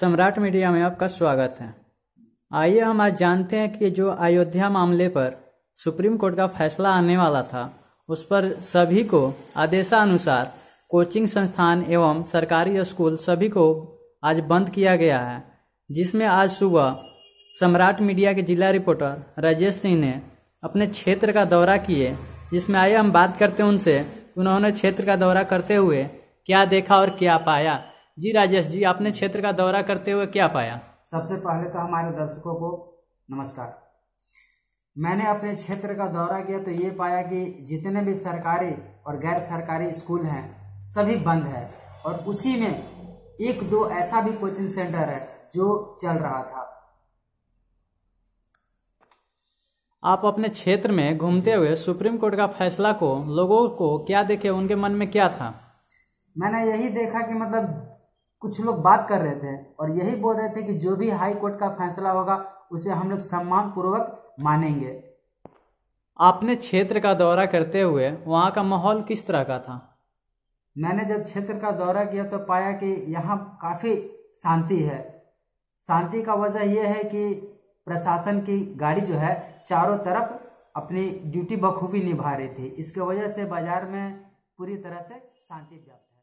सम्राट मीडिया में आपका स्वागत है आइए हम आज जानते हैं कि जो अयोध्या मामले पर सुप्रीम कोर्ट का फैसला आने वाला था उस पर सभी को आदेशानुसार कोचिंग संस्थान एवं सरकारी स्कूल सभी को आज बंद किया गया है जिसमें आज सुबह सम्राट मीडिया के जिला रिपोर्टर राजेश सिंह ने अपने क्षेत्र का दौरा किए जिसमें आइए हम बात करते हैं उनसे उन्होंने क्षेत्र का दौरा करते हुए क्या देखा और क्या पाया जी राजेश जी आपने क्षेत्र का दौरा करते हुए क्या पाया सबसे पहले तो हमारे दर्शकों को नमस्कार मैंने अपने क्षेत्र का दौरा किया तो ये पाया कि जितने भी सरकारी और गैर सरकारी स्कूल हैं सभी बंद है और उसी में एक दो ऐसा भी कोचिंग सेंटर है जो चल रहा था आप अपने क्षेत्र में घूमते हुए सुप्रीम कोर्ट का फैसला को लोगों को क्या देखे उनके मन में क्या था मैंने यही देखा कि मतलब कुछ लोग बात कर रहे थे और यही बोल रहे थे कि जो भी हाई कोर्ट का फैसला होगा उसे हम लोग सम्मान पूर्वक मानेंगे आपने क्षेत्र का दौरा करते हुए वहाँ का माहौल किस तरह का था मैंने जब क्षेत्र का दौरा किया तो पाया कि यहाँ काफ़ी शांति है शांति का वजह यह है कि प्रशासन की गाड़ी जो है चारों तरफ अपनी ड्यूटी बखूबी निभा रही थी इसके वजह से बाजार में पूरी तरह से शांति व्याप्त है